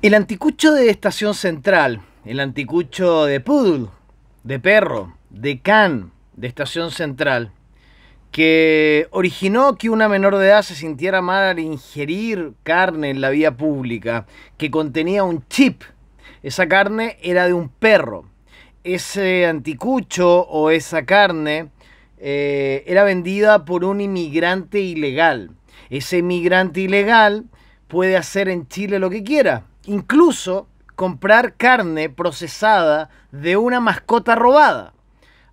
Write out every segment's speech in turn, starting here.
El anticucho de Estación Central, el anticucho de Poodle, de Perro, de Can, de Estación Central, que originó que una menor de edad se sintiera mal al ingerir carne en la vía pública, que contenía un chip. Esa carne era de un perro. Ese anticucho o esa carne eh, era vendida por un inmigrante ilegal. Ese inmigrante ilegal puede hacer en Chile lo que quiera Incluso comprar carne procesada de una mascota robada.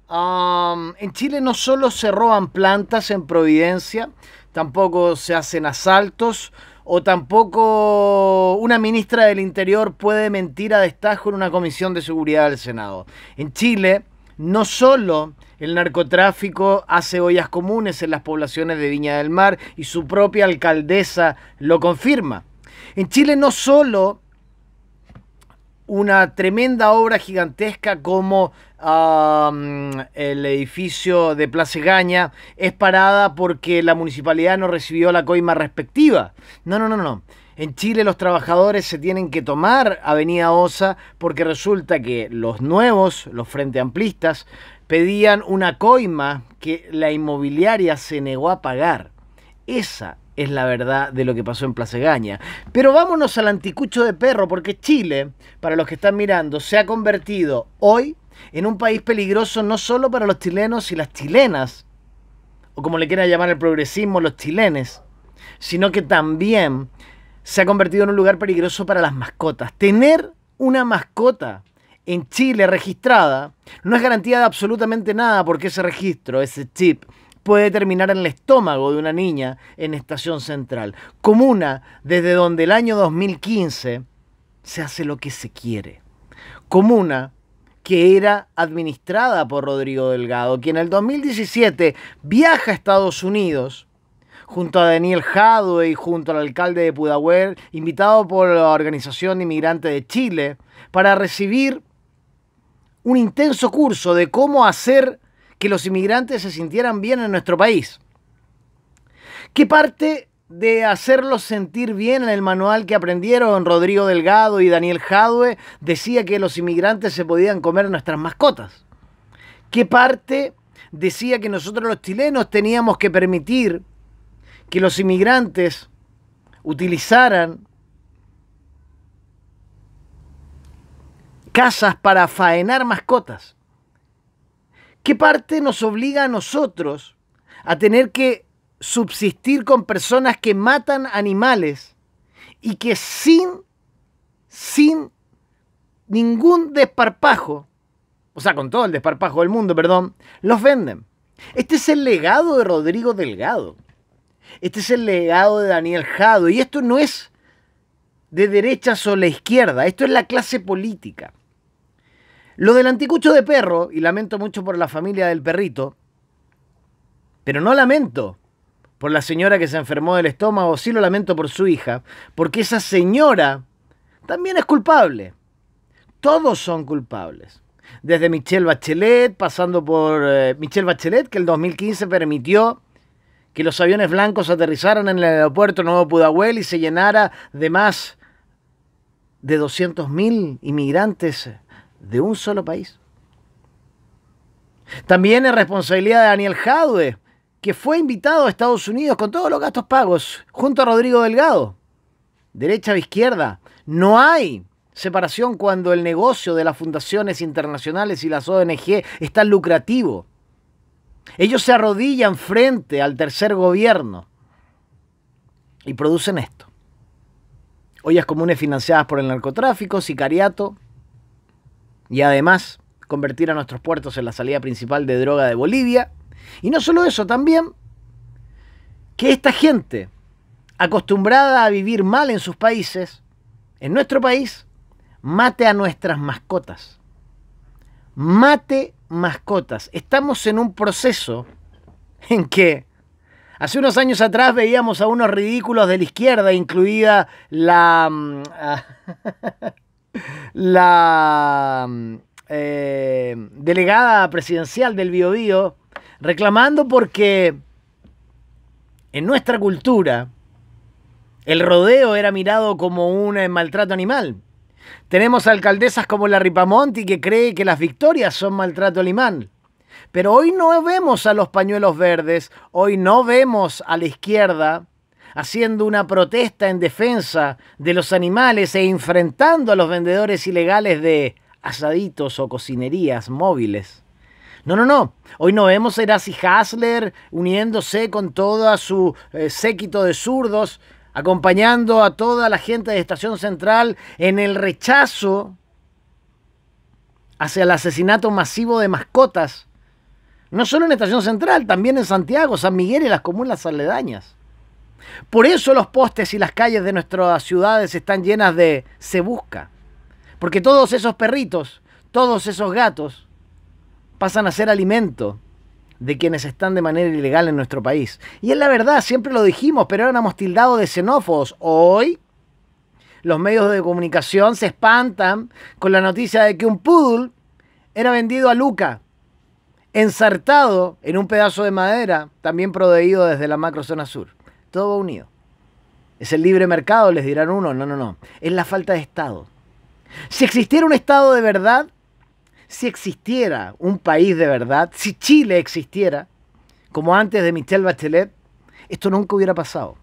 en Chile no solo se roban plantas en Providencia, tampoco se hacen asaltos o tampoco una ministra del Interior puede mentir a destajo en una comisión de seguridad del Senado. En Chile no solo el narcotráfico hace ollas comunes en las poblaciones de Viña del Mar y su propia alcaldesa lo confirma. En Chile no solo una tremenda obra gigantesca como el edificio de Place Gaña es parada porque la municipalidad no recibió la coima respectiva. No, no, no, no. En Chile los trabajadores se tienen que tomar Avenida Osa porque resulta que los nuevos, los frente amplistas, pedían una coima que la inmobiliaria se negó a pagar. Esa es la verdad de lo que pasó en Placegaña. Pero vámonos al anticucho de perro, porque Chile, para los que están mirando, se ha convertido hoy en un país peligroso no solo para los chilenos y las chilenas, o como le quieran llamar el progresismo, los chilenes, sino que también se ha convertido en un lugar peligroso para las mascotas. Tener una mascota en Chile registrada no es garantía de absolutamente nada porque ese registro, ese chip, puede terminar en el estómago de una niña en Estación Central. Comuna desde donde el año 2015 se hace lo que se quiere. Comuna que era administrada por Rodrigo Delgado, quien en el 2017 viaja a Estados Unidos junto a Daniel Jadwe y junto al alcalde de Pudahuel, invitado por la Organización Inmigrante de Chile, para recibir un intenso curso de cómo hacer que los inmigrantes se sintieran bien en nuestro país. ¿Qué parte de hacerlos sentir bien en el manual que aprendieron Rodrigo Delgado y Daniel Jadue decía que los inmigrantes se podían comer nuestras mascotas? ¿Qué parte decía que nosotros los chilenos teníamos que permitir que los inmigrantes utilizaran casas para faenar mascotas? ¿Qué parte nos obliga a nosotros a tener que subsistir con personas que matan animales y que sin, sin ningún desparpajo, o sea, con todo el desparpajo del mundo, perdón, los venden? Este es el legado de Rodrigo Delgado. Este es el legado de Daniel Jado. Y esto no es de derechas o la izquierda, esto es la clase política. Lo del anticucho de perro, y lamento mucho por la familia del perrito, pero no lamento por la señora que se enfermó del estómago, sí lo lamento por su hija, porque esa señora también es culpable. Todos son culpables. Desde Michelle Bachelet, pasando por eh, Michelle Bachelet, que el 2015 permitió que los aviones blancos aterrizaran en el aeropuerto Nuevo Pudahuel y se llenara de más de 200.000 inmigrantes de un solo país. También es responsabilidad de Daniel Jadwe, que fue invitado a Estados Unidos con todos los gastos pagos, junto a Rodrigo Delgado. Derecha o izquierda, no hay separación cuando el negocio de las fundaciones internacionales y las ONG está lucrativo. Ellos se arrodillan frente al tercer gobierno y producen esto. Ollas comunes financiadas por el narcotráfico, sicariato, y además convertir a nuestros puertos en la salida principal de droga de Bolivia. Y no solo eso, también que esta gente acostumbrada a vivir mal en sus países, en nuestro país, mate a nuestras mascotas. Mate mascotas. Estamos en un proceso en que hace unos años atrás veíamos a unos ridículos de la izquierda, incluida la... Mm, ah, la mm, eh, delegada presidencial del Biobío, reclamando porque en nuestra cultura el rodeo era mirado como un eh, maltrato animal. Tenemos alcaldesas como la Ripamonti que cree que las victorias son maltrato animal. Pero hoy no vemos a los pañuelos verdes, hoy no vemos a la izquierda haciendo una protesta en defensa de los animales e enfrentando a los vendedores ilegales de asaditos o cocinerías móviles. No, no, no. Hoy no vemos a y Hasler uniéndose con todo su eh, séquito de zurdos, acompañando a toda la gente de Estación Central en el rechazo hacia el asesinato masivo de mascotas no solo en Estación Central, también en Santiago, San Miguel y las comunas aledañas. Por eso los postes y las calles de nuestras ciudades están llenas de se busca. Porque todos esos perritos, todos esos gatos, pasan a ser alimento de quienes están de manera ilegal en nuestro país. Y es la verdad, siempre lo dijimos, pero éramos tildados de xenófobos. Hoy los medios de comunicación se espantan con la noticia de que un poodle era vendido a Luca, ensartado en un pedazo de madera, también proveído desde la macro zona sur todo unido. Es el libre mercado, les dirán uno. No, no, no. Es la falta de Estado. Si existiera un Estado de verdad, si existiera un país de verdad, si Chile existiera, como antes de Michelle Bachelet, esto nunca hubiera pasado.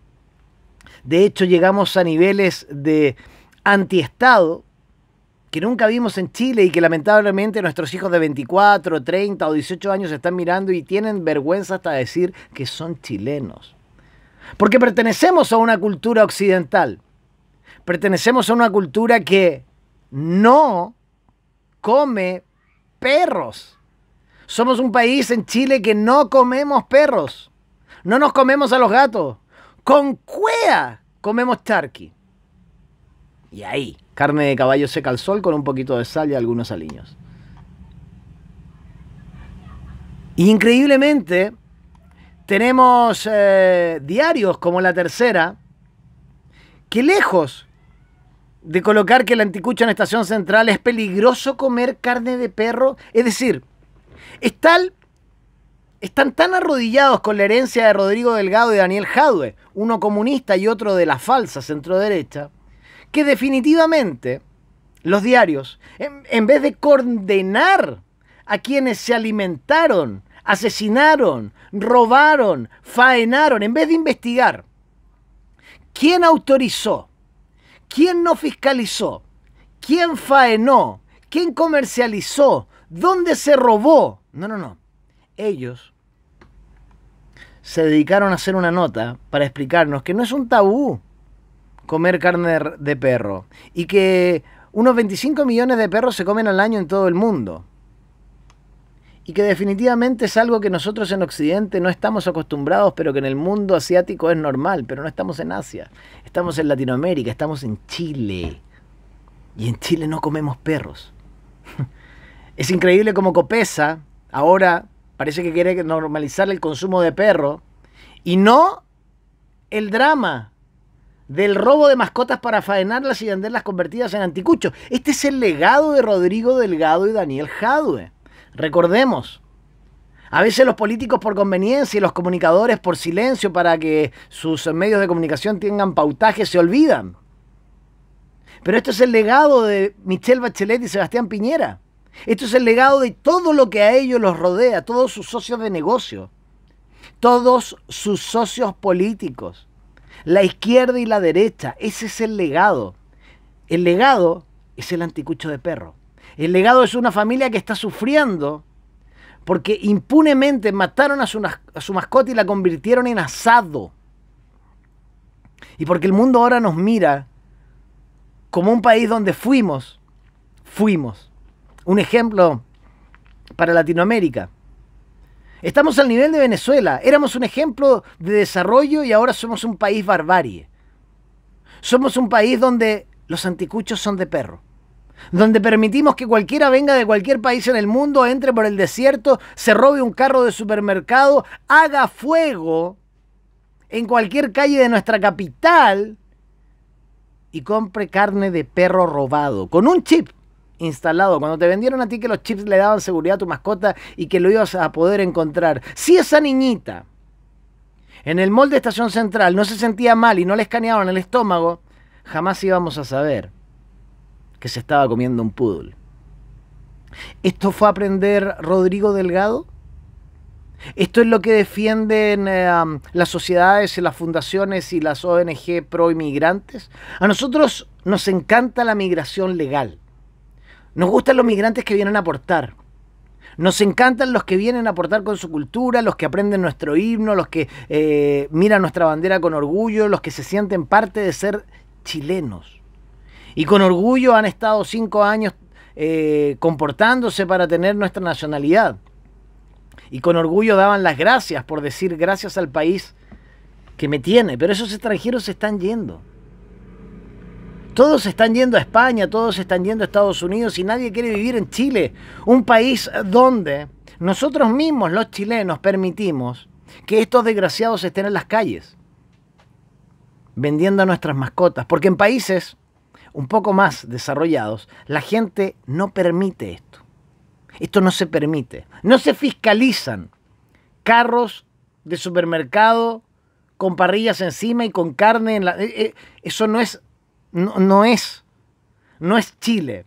De hecho, llegamos a niveles de antiestado que nunca vimos en Chile y que lamentablemente nuestros hijos de 24, 30 o 18 años están mirando y tienen vergüenza hasta decir que son chilenos. Porque pertenecemos a una cultura occidental. Pertenecemos a una cultura que no come perros. Somos un país en Chile que no comemos perros. No nos comemos a los gatos. Con cuea comemos charqui. Y ahí, carne de caballo seca al sol con un poquito de sal y algunos aliños. increíblemente, tenemos eh, diarios como La Tercera, que lejos de colocar que el anticucho en Estación Central es peligroso comer carne de perro, es decir, están tan arrodillados con la herencia de Rodrigo Delgado y Daniel Jadue, uno comunista y otro de la falsa centro-derecha, que definitivamente los diarios, en, vez de condenar a quienes se alimentaron asesinaron, robaron, faenaron, en vez de investigar quién autorizó, quién no fiscalizó, quién faenó, quién comercializó, dónde se robó. No, no, no. Ellos se dedicaron a hacer una nota para explicarnos que no es un tabú comer carne de perro y que unos 25 millones de perros se comen al año en todo el mundo y que definitivamente es algo que nosotros en Occidente no estamos acostumbrados, pero que en el mundo asiático es normal, pero no estamos en Asia, estamos en Latinoamérica, estamos en Chile. Y en Chile no comemos perros. Es increíble como Copesa ahora parece que quiere normalizar el consumo de perro y no el drama del robo de mascotas para faenarlas y venderlas convertidas en anticuchos. Este es el legado de Rodrigo Delgado y Daniel Jadue. Recordemos, a veces los políticos por conveniencia y los comunicadores por silencio para que sus medios de comunicación tengan pautaje se olvidan. Pero esto es el legado de Michelle Bachelet y Sebastián Piñera. Esto es el legado de todo lo que a ellos los rodea, todos sus socios de negocio, todos sus socios políticos, la izquierda y la derecha. Ese es el legado. El legado es el anticucho de perro. El legado es una familia que está sufriendo porque impunemente mataron a su, mascota y la convirtieron en asado. Y porque el mundo ahora nos mira como un país donde fuimos, fuimos. Un ejemplo para Latinoamérica. Estamos al nivel de Venezuela. Éramos un ejemplo de desarrollo y ahora somos un país barbarie. Somos un país donde los anticuchos son de perro donde permitimos que cualquiera venga de cualquier país en el mundo, entre por el desierto, se robe un carro de supermercado, haga fuego en cualquier calle de nuestra capital y compre carne de perro robado con un chip instalado. Cuando te vendieron a ti que los chips le daban seguridad a tu mascota y que lo ibas a poder encontrar. Si esa niñita en el molde de Estación Central no se sentía mal y no le escaneaban el estómago, jamás íbamos a saber que se estaba comiendo un poodle. ¿Esto fue aprender Rodrigo Delgado? Esto es lo que defienden eh, las sociedades, las fundaciones y las ONG pro inmigrantes. A nosotros nos encanta la migración legal. Nos gustan los migrantes que vienen a aportar. Nos encantan los que vienen a aportar con su cultura, los que aprenden nuestro himno, los que eh, miran nuestra bandera con orgullo, los que se sienten parte de ser chilenos. Y con orgullo han estado cinco años eh, comportándose para tener nuestra nacionalidad. Y con orgullo daban las gracias por decir gracias al país que me tiene. Pero esos extranjeros se están yendo. Todos están yendo a España, todos están yendo a Estados Unidos y nadie quiere vivir en Chile, un país donde nosotros mismos, los chilenos, permitimos que estos desgraciados estén en las calles vendiendo a nuestras mascotas. Porque en países un poco más desarrollados, la gente no permite esto. Esto no se permite. No se fiscalizan carros de supermercado con parrillas encima y con carne en la... Eh, eh, eso no es, no, es, no es Chile.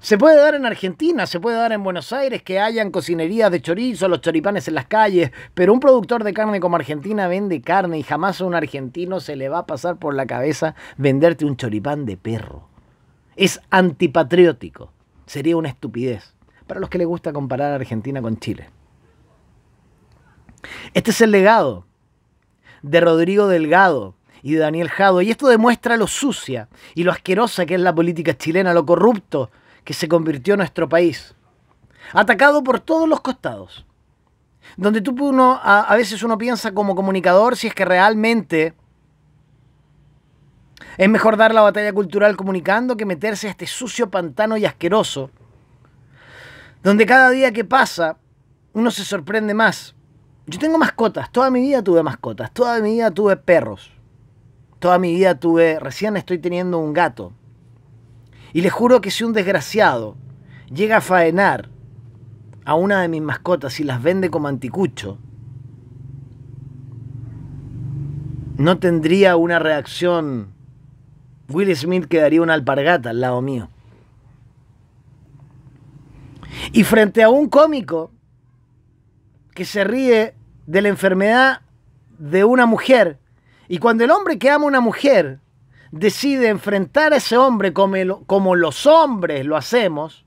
Se puede dar en Argentina, se puede dar en Buenos Aires, que hayan cocinerías de chorizo, los choripanes en las calles, pero un productor de carne como Argentina vende carne y jamás a un argentino se le va a pasar por la cabeza venderte un choripán de perro. Es antipatriótico, sería una estupidez para los que les gusta comparar a Argentina con Chile. Este es el legado de Rodrigo Delgado, y de Daniel Jado. Y esto demuestra lo sucia y lo asquerosa que es la política chilena, lo corrupto que se convirtió en nuestro país, atacado por todos los costados. Donde tú uno, a veces uno piensa como comunicador si es que realmente es mejor dar la batalla cultural comunicando que meterse a este sucio pantano y asqueroso, donde cada día que pasa uno se sorprende más. Yo tengo mascotas, toda mi vida tuve mascotas, toda mi vida tuve perros, toda mi vida tuve, recién estoy teniendo un gato, y les juro que si un desgraciado llega a faenar a una de mis mascotas y las vende como anticucho, no tendría una reacción. Will Smith quedaría una alpargata al lado mío. Y frente a un cómico que se ríe de la enfermedad de una mujer, y cuando el hombre que ama a una mujer decide enfrentar a ese hombre como, como los hombres lo hacemos,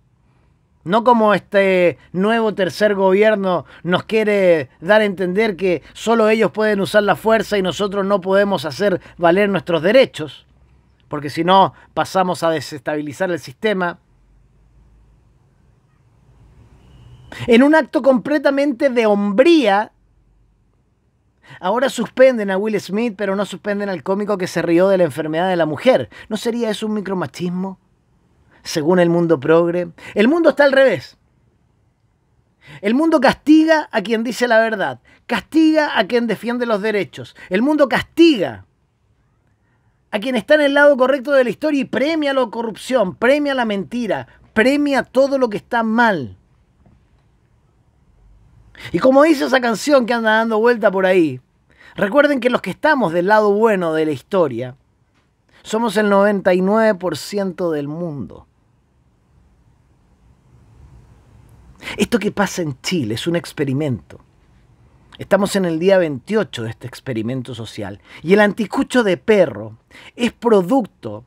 no como este nuevo tercer gobierno nos quiere dar a entender que solo ellos pueden usar la fuerza y nosotros no podemos hacer valer nuestros derechos, porque si no pasamos a desestabilizar el sistema. En un acto completamente de hombría, Ahora suspenden a Will Smith, pero no suspenden al cómico que se rió de la enfermedad de la mujer. ¿No sería eso un micromachismo? Según el mundo progre. El mundo está al revés. El mundo castiga a quien dice la verdad, castiga a quien defiende los derechos. El mundo castiga a quien está en el lado correcto de la historia y premia la corrupción, premia la mentira, premia todo lo que está mal. Y como dice esa canción que anda dando vuelta por ahí, recuerden que los que estamos del lado bueno de la historia, somos el 99% del mundo. Esto que pasa en Chile es un experimento. Estamos en el día 28 de este experimento social. Y el anticucho de perro es producto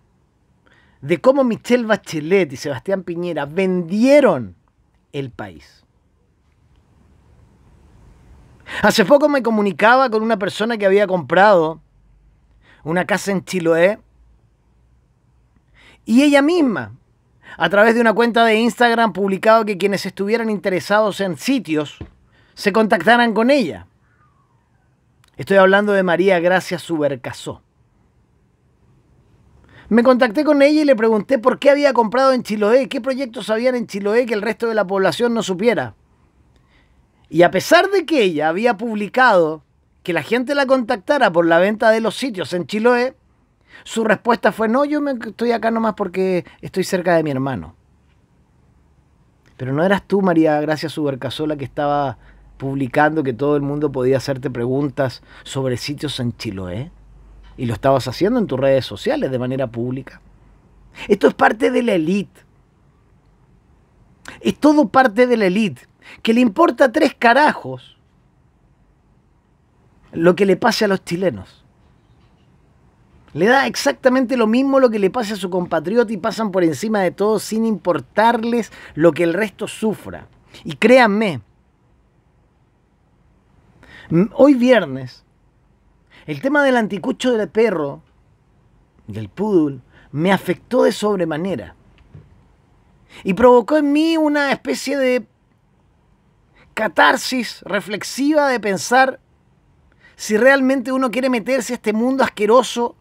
de cómo Michelle Bachelet y Sebastián Piñera vendieron el país. Hace poco me comunicaba con una persona que había comprado una casa en Chiloé y ella misma, a través de una cuenta de Instagram, publicado que quienes estuvieran interesados en sitios se contactaran con ella. Estoy hablando de María Gracia Subercasó. Me contacté con ella y le pregunté por qué había comprado en Chiloé, qué proyectos habían en Chiloé que el resto de la población no supiera. Y a pesar de que ella había publicado que la gente la contactara por la venta de los sitios en Chiloé, su respuesta fue, no, yo me estoy acá nomás porque estoy cerca de mi hermano. Pero no eras tú, María Gracia Subercasola, que estaba publicando que todo el mundo podía hacerte preguntas sobre sitios en Chiloé. Y lo estabas haciendo en tus redes sociales de manera pública. Esto es parte de la élite. Es todo parte de la élite que le importa tres carajos lo que le pase a los chilenos. Le da exactamente lo mismo lo que le pase a su compatriota y pasan por encima de todo sin importarles lo que el resto sufra. Y créanme, hoy viernes, el tema del anticucho del perro, del poodle, me afectó de sobremanera. Y provocó en mí una especie de catarsis reflexiva de pensar si realmente uno quiere meterse a este mundo asqueroso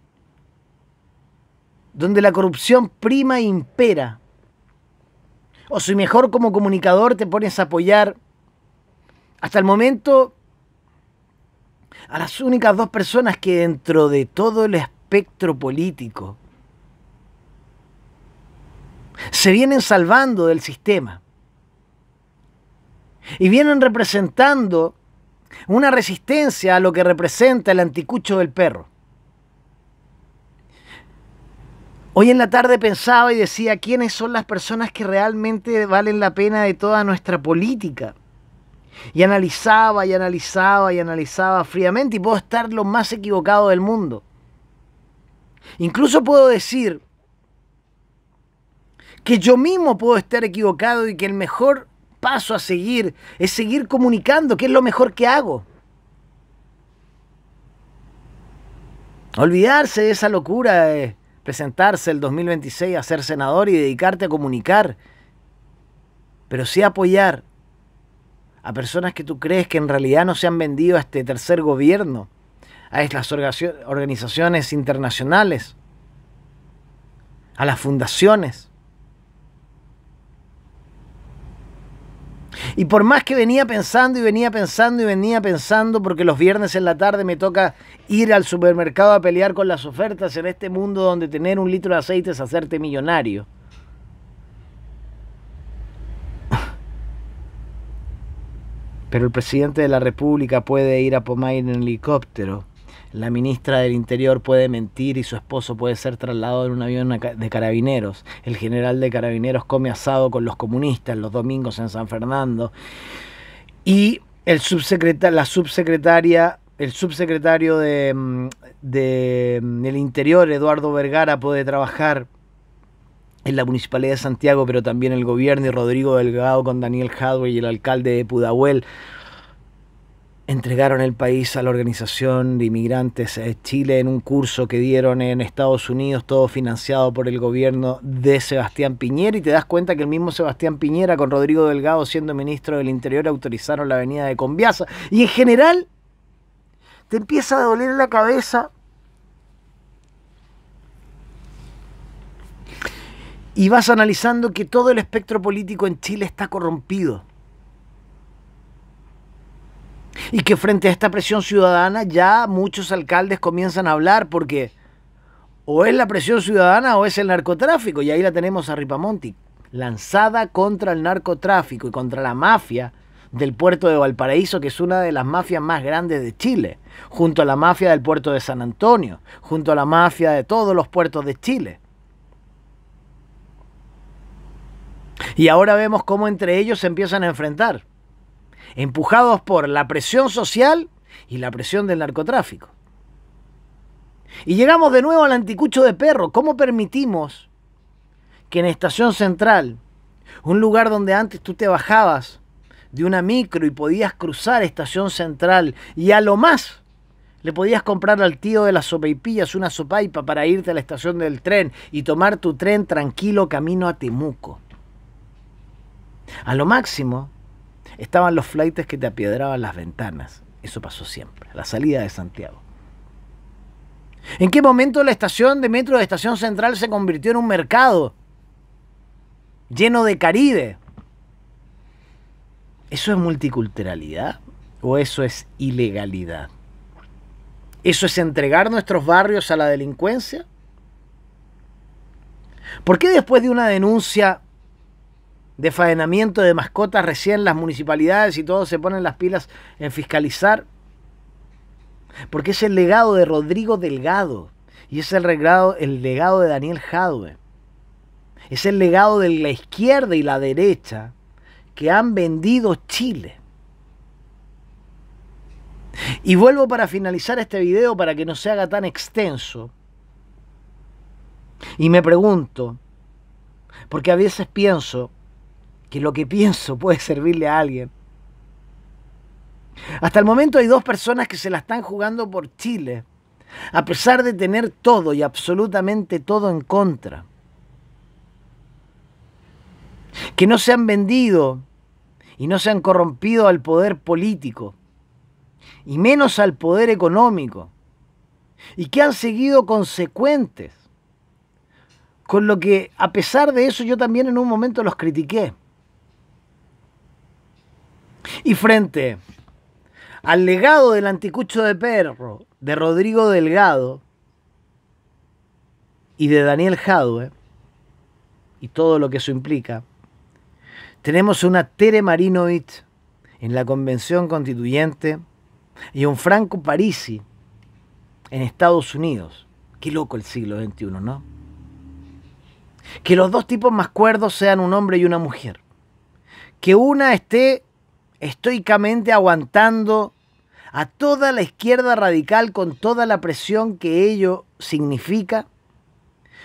donde la corrupción prima e impera. O si mejor como comunicador te pones a apoyar hasta el momento a las únicas dos personas que dentro de todo el espectro político se vienen salvando del sistema. Y vienen representando una resistencia a lo que representa el anticucho del perro. Hoy en la tarde pensaba y decía, ¿quiénes son las personas que realmente valen la pena de toda nuestra política? Y analizaba y analizaba y analizaba fríamente y puedo estar lo más equivocado del mundo. Incluso puedo decir que yo mismo puedo estar equivocado y que el mejor paso a seguir es seguir comunicando, que es lo mejor que hago. Olvidarse de esa locura de presentarse el 2026 a ser senador y dedicarte a comunicar, pero sí apoyar a personas que tú crees que en realidad no se han vendido a este tercer gobierno, a estas organizaciones internacionales, a las fundaciones. Y por más que venía pensando y venía pensando y venía pensando, porque los viernes en la tarde me toca ir al supermercado a pelear con las ofertas en este mundo donde tener un litro de aceite es hacerte millonario. Pero el presidente de la República puede ir a Pomay en helicóptero la ministra del Interior puede mentir y su esposo puede ser trasladado en un avión de carabineros. El general de carabineros come asado con los comunistas los domingos en San Fernando. Y el subsecretario, la subsecretaria, el subsecretario de, mm, del mm, Interior, Eduardo Vergara, puede trabajar en la Municipalidad de Santiago, pero también el gobierno y Rodrigo Delgado con Daniel Hadway y el alcalde de Pudahuel entregaron el país a la organización de inmigrantes de Chile en un curso que dieron en Estados Unidos, todo financiado por el gobierno de Sebastián Piñera, y te das cuenta que el mismo Sebastián Piñera, con Rodrigo Delgado siendo ministro del Interior, autorizaron la avenida de Combiasa Y en general, te empieza a doler la cabeza. Y vas analizando que todo el espectro político en Chile está corrompido y que frente a esta presión ciudadana ya muchos alcaldes comienzan a hablar porque o es la presión ciudadana o es el narcotráfico. Y ahí la tenemos a Ripamonti, lanzada contra el narcotráfico y contra la mafia del puerto de Valparaíso, que es una de las mafias más grandes de Chile, junto a la mafia del puerto de San Antonio, junto a la mafia de todos los puertos de Chile. Y ahora vemos cómo entre ellos se empiezan a enfrentar empujados por la presión social y la presión del narcotráfico. Y llegamos de nuevo al anticucho de perro. ¿Cómo permitimos que en Estación Central, un lugar donde antes tú te bajabas de una micro y podías cruzar Estación Central y a lo más le podías comprar al tío de las sopaipillas una sopaipa para irte a la estación del tren y tomar tu tren tranquilo camino a Temuco? A lo máximo estaban los flights que te apiedraban las ventanas. Eso pasó siempre, la salida de Santiago. ¿En qué momento la estación de metro de Estación Central se convirtió en un mercado lleno de caribe? ¿Eso es multiculturalidad o eso es ilegalidad? ¿Eso es entregar nuestros barrios a la delincuencia? ¿Por qué después de una denuncia de faenamiento de mascotas, recién las municipalidades y todos se ponen las pilas en fiscalizar. Porque es el legado de Rodrigo Delgado y es el legado, el legado de Daniel Jadwe. Es el legado de la izquierda y la derecha que han vendido Chile. Y vuelvo para finalizar este video para que no se haga tan extenso. Y me pregunto, porque a veces pienso, que lo que pienso puede servirle a alguien. Hasta el momento hay dos personas que se la están jugando por Chile, a pesar de tener todo y absolutamente todo en contra. Que no se han vendido y no se han corrompido al poder político, y menos al poder económico, y que han seguido consecuentes. Con lo que, a pesar de eso, yo también en un momento los critiqué. Y frente al legado del anticucho de perro de Rodrigo Delgado y de Daniel Jadue y todo lo que eso implica, tenemos una Tere Marinovich en la Convención Constituyente y un Franco Parisi en Estados Unidos. Qué loco el siglo XXI, ¿no? Que los dos tipos más cuerdos sean un hombre y una mujer. Que una esté estoicamente aguantando a toda la izquierda radical con toda la presión que ello significa,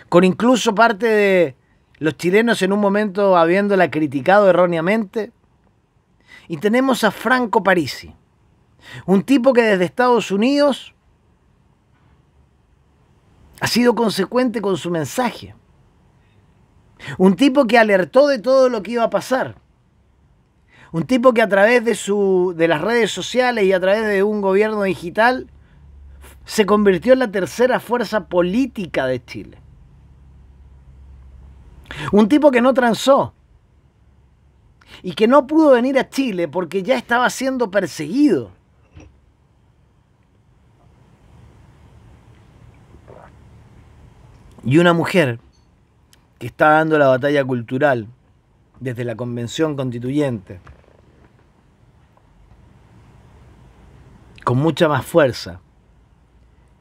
con incluso parte de los chilenos en un momento habiéndola criticado erróneamente. Y tenemos a Franco Parisi, un tipo que desde Estados Unidos ha sido consecuente con su mensaje. Un tipo que alertó de todo lo que iba a pasar un tipo que a través de, las redes sociales y a través de un gobierno digital se convirtió en la tercera fuerza política de Chile. Un tipo que no transó y que no pudo venir a Chile porque ya estaba siendo perseguido. Y una mujer que está dando la batalla cultural desde la Convención Constituyente. con mucha más fuerza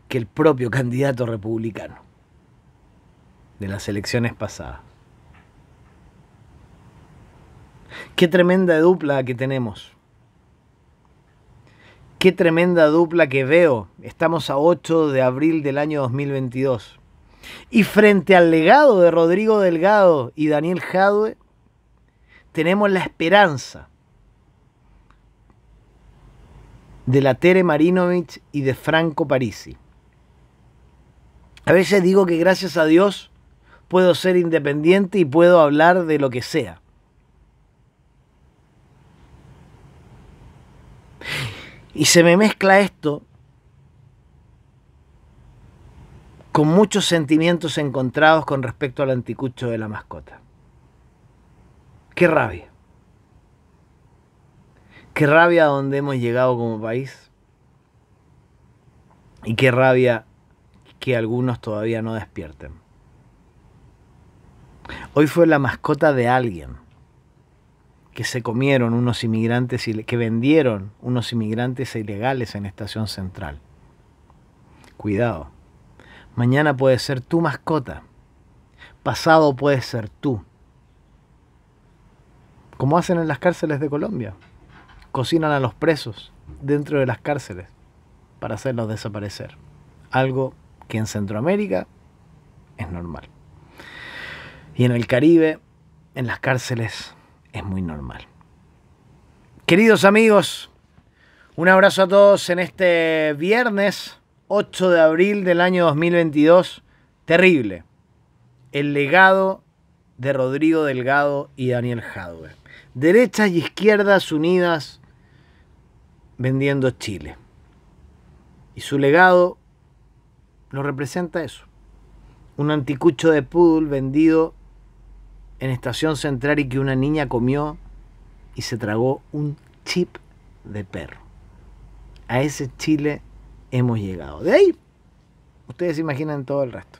que el propio candidato republicano de las elecciones pasadas. Qué tremenda dupla que tenemos. Qué tremenda dupla que veo. Estamos a 8 de abril del año 2022. Y frente al legado de Rodrigo Delgado y Daniel Jadwe, tenemos la esperanza de la Tere Marinovich y de Franco Parisi. A veces digo que gracias a Dios puedo ser independiente y puedo hablar de lo que sea. Y se me mezcla esto con muchos sentimientos encontrados con respecto al anticucho de la mascota. Qué rabia. Qué rabia donde hemos llegado como país. Y qué rabia que algunos todavía no despierten. Hoy fue la mascota de alguien que se comieron unos inmigrantes, que vendieron unos inmigrantes ilegales en Estación Central. Cuidado. Mañana puede ser tu mascota. Pasado puede ser tú. Como hacen en las cárceles de Colombia cocinan a los presos dentro de las cárceles para hacerlos desaparecer. Algo que en Centroamérica es normal. Y en el Caribe, en las cárceles, es muy normal. Queridos amigos, un abrazo a todos en este viernes 8 de abril del año 2022. Terrible. El legado de Rodrigo Delgado y Daniel Jadwe. Derechas y izquierdas unidas vendiendo Chile. Y su legado lo representa eso. Un anticucho de poodle vendido en estación central y que una niña comió y se tragó un chip de perro. A ese Chile hemos llegado. De ahí, ustedes imaginan todo el resto.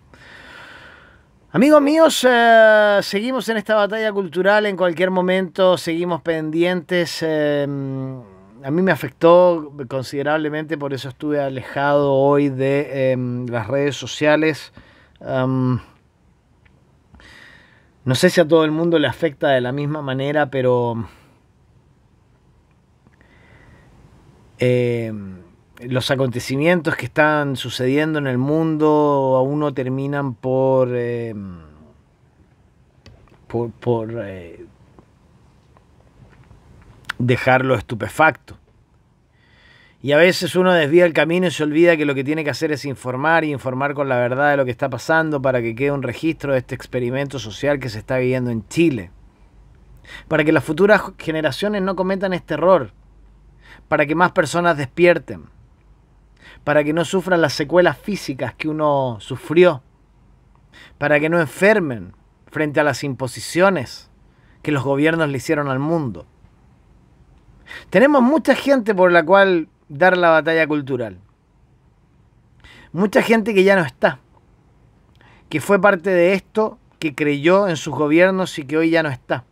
Amigos míos, eh, seguimos en esta batalla cultural. En cualquier momento seguimos pendientes. Eh, a mí me afectó considerablemente, por eso estuve alejado hoy de em, las redes sociales. no sé si a todo el mundo le afecta de la misma manera, pero em, los acontecimientos que están sucediendo en el mundo a uno terminan por... Em, por, eh, dejarlo estupefacto. Y a veces uno desvía el camino y se olvida que lo que tiene que hacer es informar y informar con la verdad de lo que está pasando para que quede un registro de este experimento social que se está viviendo en Chile. Para que las futuras generaciones no cometan este error. Para que más personas despierten. Para que no sufran las secuelas físicas que uno sufrió. Para que no enfermen frente a las imposiciones que los gobiernos le hicieron al mundo. Tenemos mucha gente por la cual dar la batalla cultural. Mucha gente que ya no está, que fue parte de esto, que creyó en sus gobiernos y que hoy ya no está.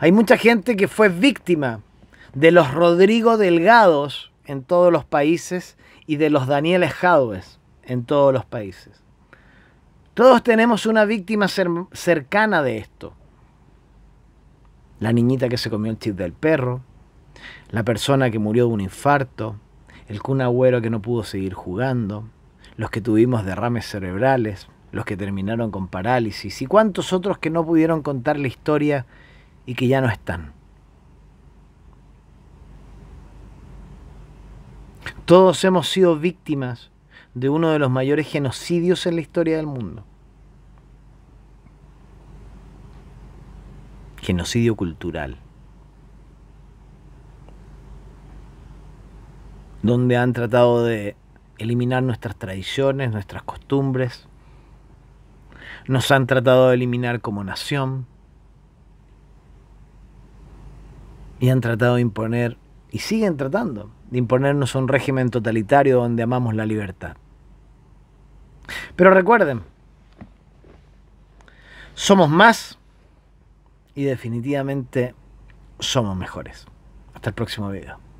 Hay mucha gente que fue víctima de los Rodrigo Delgados en todos los países y de los Danieles Jadwes en todos los países. Todos tenemos una víctima cercana de esto la niñita que se comió el chip del perro, la persona que murió de un infarto, el cunagüero que no pudo seguir jugando, los que tuvimos derrames cerebrales, los que terminaron con parálisis y cuántos otros que no pudieron contar la historia y que ya no están. Todos hemos sido víctimas de uno de los mayores genocidios en la historia del mundo. genocidio cultural. Donde han tratado de eliminar nuestras tradiciones, nuestras costumbres. Nos han tratado de eliminar como nación. Y han tratado de imponer, y siguen tratando, de imponernos un régimen totalitario donde amamos la libertad. Pero recuerden, somos más y definitivamente somos mejores. Hasta el próximo video.